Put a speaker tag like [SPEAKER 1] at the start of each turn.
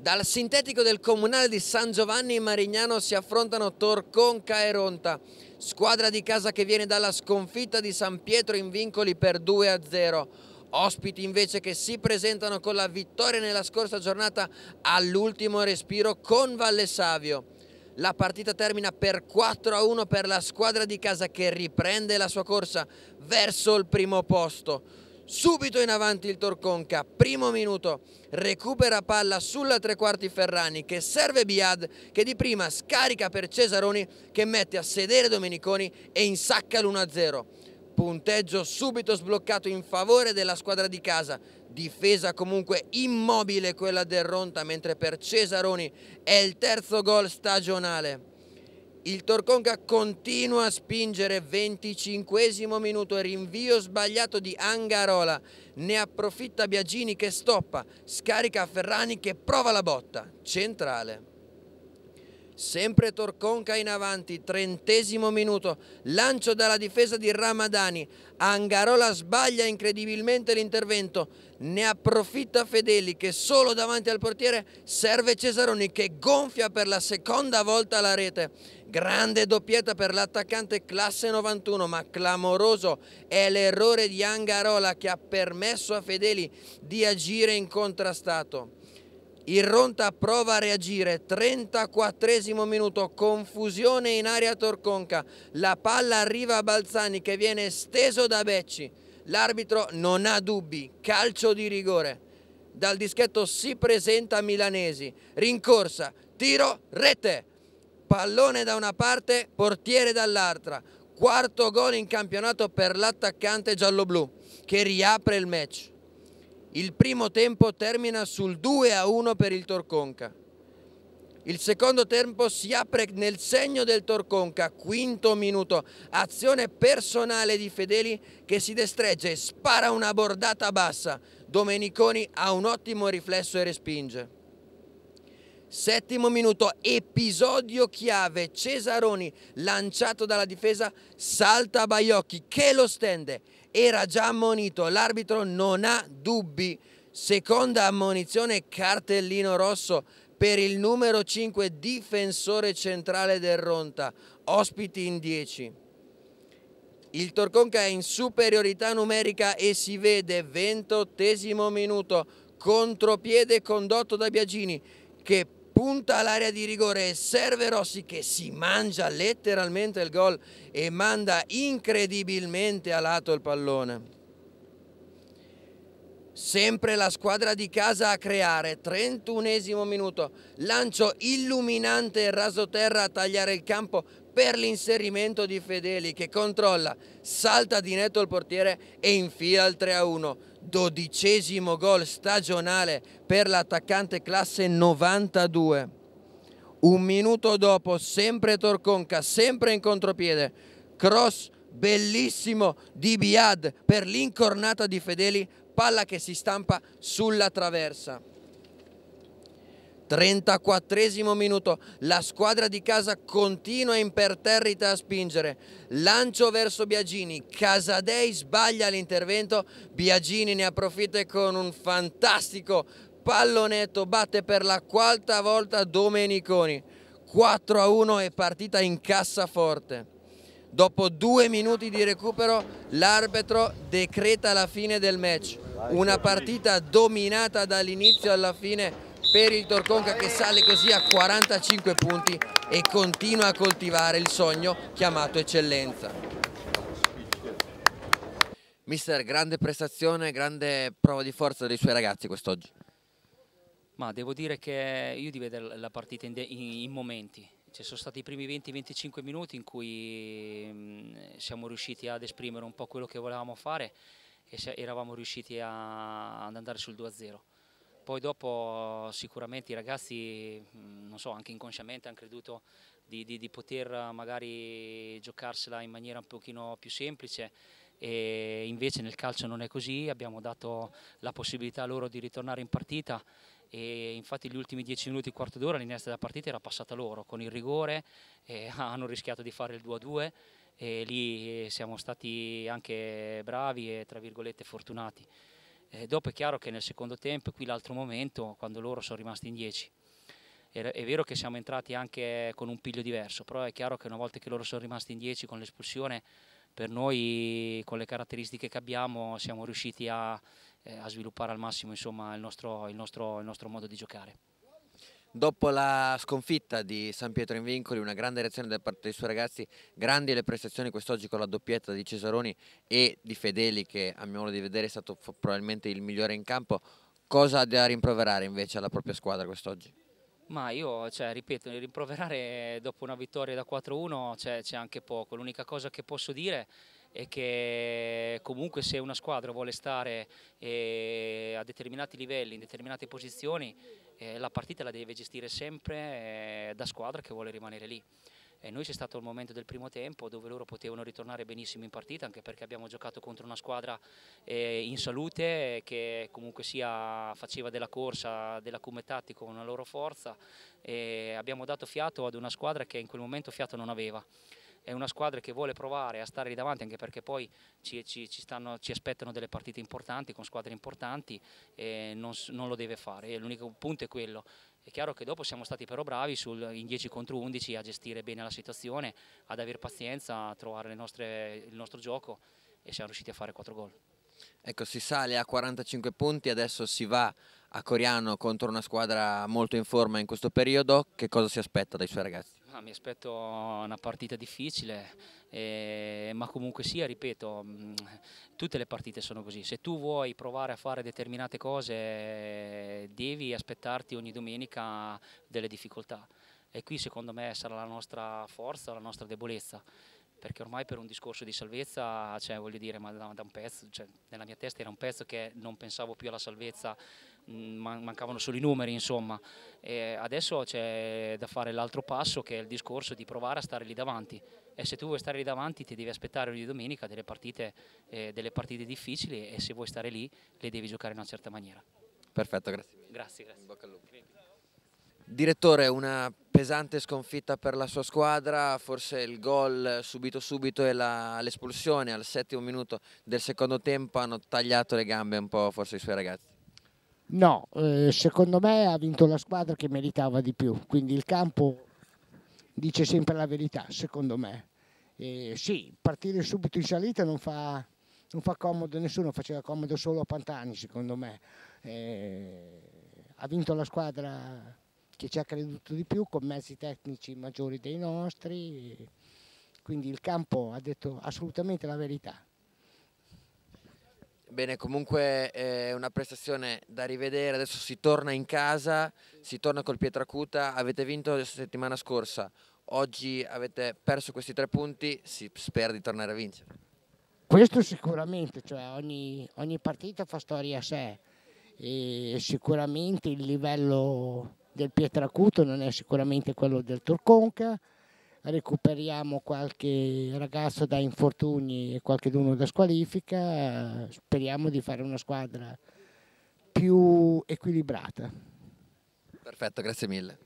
[SPEAKER 1] Dal sintetico del comunale di San Giovanni in Marignano si affrontano Torconca e Ronta, squadra di casa che viene dalla sconfitta di San Pietro in vincoli per 2 a 0. Ospiti invece che si presentano con la vittoria nella scorsa giornata all'ultimo respiro con Valle Savio. La partita termina per 4 a 1 per la squadra di casa che riprende la sua corsa verso il primo posto subito in avanti il Torconca, primo minuto, recupera palla sulla tre quarti Ferrani che serve Biad che di prima scarica per Cesaroni che mette a sedere Domeniconi e insacca l'1-0. Punteggio subito sbloccato in favore della squadra di casa, difesa comunque immobile quella del Ronta mentre per Cesaroni è il terzo gol stagionale. Il Torconca continua a spingere, 25 minuto, e rinvio sbagliato di Angarola, ne approfitta Biagini che stoppa, scarica Ferrani che prova la botta, centrale. Sempre Torconca in avanti, trentesimo minuto, lancio dalla difesa di Ramadani, Angarola sbaglia incredibilmente l'intervento, ne approfitta Fedeli che solo davanti al portiere serve Cesaroni che gonfia per la seconda volta la rete. Grande doppietta per l'attaccante classe 91 ma clamoroso è l'errore di Angarola che ha permesso a Fedeli di agire incontrastato. Il Ronta prova a reagire, 34 minuto, confusione in aria Torconca, la palla arriva a Balzani che viene steso da Becci. L'arbitro non ha dubbi, calcio di rigore. Dal dischetto si presenta Milanesi, rincorsa, tiro, rete. Pallone da una parte, portiere dall'altra. Quarto gol in campionato per l'attaccante gialloblu che riapre il match. Il primo tempo termina sul 2-1 per il Torconca. Il secondo tempo si apre nel segno del Torconca, quinto minuto, azione personale di Fedeli che si destregge e spara una bordata bassa. Domeniconi ha un ottimo riflesso e respinge. Settimo minuto, episodio chiave, Cesaroni lanciato dalla difesa, salta Baiocchi che lo stende, era già ammonito, l'arbitro non ha dubbi, seconda ammonizione, cartellino rosso per il numero 5 difensore centrale del Ronta, ospiti in 10. Il Torconca è in superiorità numerica e si vede ventottesimo minuto, contropiede condotto da Biagini che punta all'area di rigore e serve Rossi che si mangia letteralmente il gol e manda incredibilmente a lato il pallone sempre la squadra di casa a creare, 31 esimo minuto, lancio illuminante rasoterra a tagliare il campo per l'inserimento di Fedeli che controlla, salta di netto il portiere e infila il 3-1. a Dodicesimo gol stagionale per l'attaccante classe 92. Un minuto dopo, sempre Torconca, sempre in contropiede, cross bellissimo di Biad per l'incornata di Fedeli palla che si stampa sulla traversa. 34 minuto, la squadra di casa continua imperterrita a spingere, lancio verso Biagini, Casadei sbaglia l'intervento, Biagini ne approfitta con un fantastico pallonetto, batte per la quarta volta Domeniconi, 4 a 1 e partita in cassaforte. Dopo due minuti di recupero l'arbitro decreta la fine del match una partita dominata dall'inizio alla fine per il Torconca che sale così a 45 punti e continua a coltivare il sogno chiamato eccellenza. Mister, grande prestazione, grande prova di forza dei suoi ragazzi quest'oggi.
[SPEAKER 2] Ma devo dire che io di vedere la partita in, in momenti, ci sono stati i primi 20-25 minuti in cui mm, siamo riusciti ad esprimere un po' quello che volevamo fare che eravamo riusciti a, ad andare sul 2-0. Poi dopo sicuramente i ragazzi, mm, non so, anche inconsciamente hanno creduto di, di, di poter magari giocarsela in maniera un pochino più semplice e invece nel calcio non è così, abbiamo dato la possibilità loro di ritornare in partita e infatti gli ultimi 10 minuti, quarto d'ora, l'inizio della partita era passata loro con il rigore, hanno rischiato di fare il 2-2 e lì siamo stati anche bravi e tra virgolette fortunati. E dopo è chiaro che nel secondo tempo, qui l'altro momento, quando loro sono rimasti in 10. È vero che siamo entrati anche con un piglio diverso, però è chiaro che una volta che loro sono rimasti in 10 con l'espulsione, per noi con le caratteristiche che abbiamo siamo riusciti a, eh, a sviluppare al massimo insomma, il, nostro, il, nostro, il nostro modo di giocare. Dopo la sconfitta di San Pietro in Vincoli, una grande reazione da parte
[SPEAKER 1] dei suoi ragazzi, grandi le prestazioni quest'oggi con la doppietta di Cesaroni e di Fedeli che a mio modo di vedere è stato probabilmente il migliore in campo, cosa ha da rimproverare invece alla propria squadra quest'oggi?
[SPEAKER 2] Ma io, cioè, ripeto, rimproverare dopo una vittoria da 4-1 cioè, c'è anche poco, l'unica cosa che posso dire è e che comunque se una squadra vuole stare eh, a determinati livelli, in determinate posizioni, eh, la partita la deve gestire sempre eh, da squadra che vuole rimanere lì. E noi c'è stato il momento del primo tempo dove loro potevano ritornare benissimo in partita anche perché abbiamo giocato contro una squadra eh, in salute che comunque sia faceva della corsa, della come tattico la loro forza e abbiamo dato fiato ad una squadra che in quel momento fiato non aveva è una squadra che vuole provare a stare lì davanti anche perché poi ci, ci, ci, stanno, ci aspettano delle partite importanti con squadre importanti e non, non lo deve fare, l'unico punto è quello. È chiaro che dopo siamo stati però bravi sul, in 10 contro 11 a gestire bene la situazione, ad avere pazienza, a trovare nostre, il nostro gioco e siamo riusciti a fare 4 gol.
[SPEAKER 1] Ecco, si sale a 45 punti, adesso si va a Coriano contro una squadra molto in forma in questo periodo, che cosa si aspetta dai suoi ragazzi?
[SPEAKER 2] Ah, mi aspetto una partita difficile, eh, ma comunque sia, ripeto, mm, tutte le partite sono così. Se tu vuoi provare a fare determinate cose, devi aspettarti ogni domenica delle difficoltà. E qui secondo me sarà la nostra forza, la nostra debolezza, perché ormai per un discorso di salvezza, cioè, voglio dire, ma da, da un pezzo, cioè, nella mia testa era un pezzo che non pensavo più alla salvezza Mm, mancavano solo i numeri insomma e adesso c'è da fare l'altro passo che è il discorso di provare a stare lì davanti e se tu vuoi stare lì davanti ti devi aspettare di domenica delle partite, eh, delle partite difficili e se vuoi stare lì le devi giocare in una certa maniera
[SPEAKER 1] perfetto grazie
[SPEAKER 2] mille. grazie, grazie. bocca al lupo
[SPEAKER 1] Direttore, una pesante sconfitta per la sua squadra, forse il gol subito subito e l'espulsione al settimo minuto del secondo tempo hanno tagliato le gambe un po' forse i suoi ragazzi.
[SPEAKER 3] No, eh, secondo me ha vinto la squadra che meritava di più, quindi il campo dice sempre la verità, secondo me. Eh, sì, partire subito in salita non fa, non fa, comodo a nessuno, faceva comodo solo a Pantani, secondo me. Eh, ha vinto la squadra che ci ha creduto di più, con mezzi tecnici maggiori dei nostri, quindi il campo ha detto assolutamente la verità.
[SPEAKER 1] Bene, comunque eh, è una prestazione da rivedere, adesso si torna in casa, si torna col Pietracuta, avete vinto la settimana scorsa, oggi avete perso questi tre punti, si spera di tornare a vincere.
[SPEAKER 3] Questo sicuramente, cioè ogni, ogni partita fa storia a sé e sicuramente il livello del Pietracuto non è sicuramente quello del Torconca, recuperiamo qualche ragazzo da infortuni e qualcheduno da squalifica, speriamo di fare una squadra più equilibrata.
[SPEAKER 1] Perfetto, grazie mille.